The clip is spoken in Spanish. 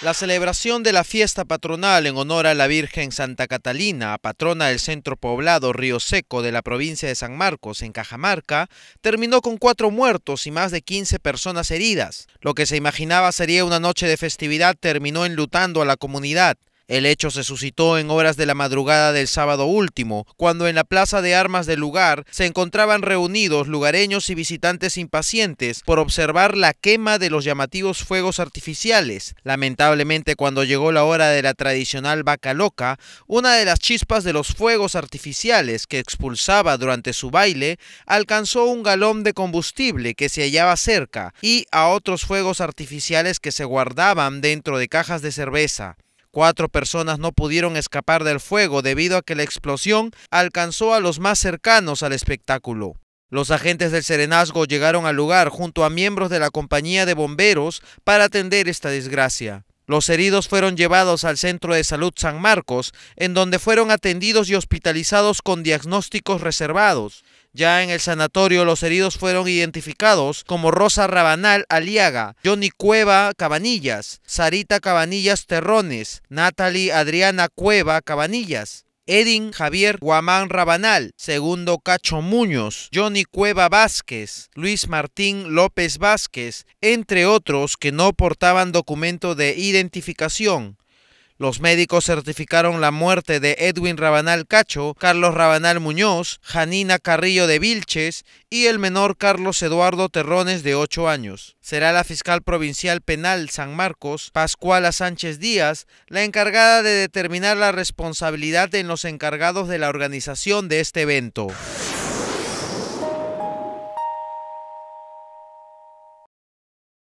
La celebración de la fiesta patronal en honor a la Virgen Santa Catalina, patrona del centro poblado Río Seco de la provincia de San Marcos, en Cajamarca, terminó con cuatro muertos y más de 15 personas heridas. Lo que se imaginaba sería una noche de festividad terminó enlutando a la comunidad. El hecho se suscitó en horas de la madrugada del sábado último, cuando en la plaza de armas del lugar se encontraban reunidos lugareños y visitantes impacientes por observar la quema de los llamativos fuegos artificiales. Lamentablemente, cuando llegó la hora de la tradicional vaca loca, una de las chispas de los fuegos artificiales que expulsaba durante su baile alcanzó un galón de combustible que se hallaba cerca y a otros fuegos artificiales que se guardaban dentro de cajas de cerveza. Cuatro personas no pudieron escapar del fuego debido a que la explosión alcanzó a los más cercanos al espectáculo. Los agentes del Serenazgo llegaron al lugar junto a miembros de la compañía de bomberos para atender esta desgracia. Los heridos fueron llevados al Centro de Salud San Marcos, en donde fueron atendidos y hospitalizados con diagnósticos reservados. Ya en el sanatorio los heridos fueron identificados como Rosa Rabanal Aliaga, Johnny Cueva Cabanillas, Sarita Cabanillas Terrones, Natalie Adriana Cueva Cabanillas, Edin Javier Guamán Rabanal, segundo Cacho Muñoz, Johnny Cueva Vázquez, Luis Martín López Vázquez, entre otros que no portaban documento de identificación. Los médicos certificaron la muerte de Edwin Rabanal Cacho, Carlos Rabanal Muñoz, Janina Carrillo de Vilches y el menor Carlos Eduardo Terrones de 8 años. Será la fiscal provincial penal San Marcos, Pascuala Sánchez Díaz, la encargada de determinar la responsabilidad en los encargados de la organización de este evento.